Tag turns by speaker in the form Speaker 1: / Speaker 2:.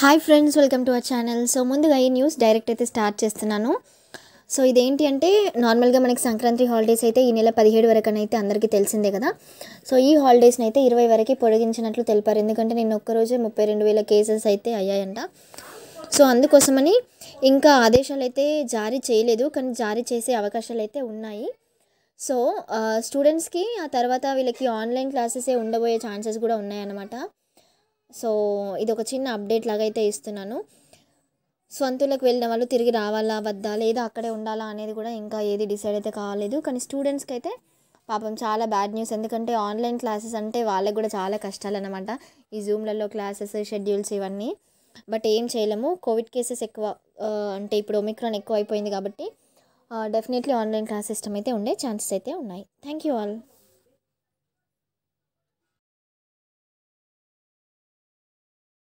Speaker 1: hi friends welcome to our channel so ముందుగా ఈ news direct అయితే స్టార్ట్ చేస్తున్నాను సో ఇదేంటి అంటే నార్మల్గా మనకి సంక్రాంతి హాలిడేస్ అయితే ఈ నెల పదిహేడు వరకు అయితే అందరికీ తెలిసిందే కదా సో ఈ హాలిడేస్ని అయితే ఇరవై వరకు పొడిగించినట్లు తెలిపారు ఎందుకంటే నేను ఒక్కరోజే ముప్పై రెండు వేల కేసెస్ అయితే అయ్యాయంట సో అందుకోసమని ఇంకా ఆదేశాలు అయితే జారీ చేయలేదు కానీ జారీ చేసే అవకాశాలు అయితే ఉన్నాయి సో స్టూడెంట్స్కి ఆ తర్వాత వీళ్ళకి ఆన్లైన్ క్లాసెసే ఉండబోయే ఛాన్సెస్ కూడా ఉన్నాయన్నమాట సో ఇది ఒక చిన్న అప్డేట్ లాగా అయితే ఇస్తున్నాను సొంతలకు వెళ్ళిన వాళ్ళు తిరిగి రావాలా వద్దా లేదా అక్కడే ఉండాలా అనేది కూడా ఇంకా ఏది డిసైడ్ అయితే కాలేదు కానీ స్టూడెంట్స్కి అయితే పాపం చాలా బ్యాడ్ న్యూస్ ఎందుకంటే ఆన్లైన్ క్లాసెస్ అంటే వాళ్ళకి కూడా చాలా కష్టాలు అనమాట ఈ జూమ్లలో క్లాసెస్ షెడ్యూల్స్ ఇవన్నీ బట్ ఏం చేయలేము కోవిడ్ కేసెస్ ఎక్కువ అంటే ఇప్పుడు ఒమిక్రాన్ ఎక్కువ అయిపోయింది కాబట్టి డెఫినెట్లీ ఆన్లైన్ క్లాస్ సిస్టమ్ అయితే ఉండే ఛాన్సెస్ అయితే ఉన్నాయి థ్యాంక్ యూ ఆల్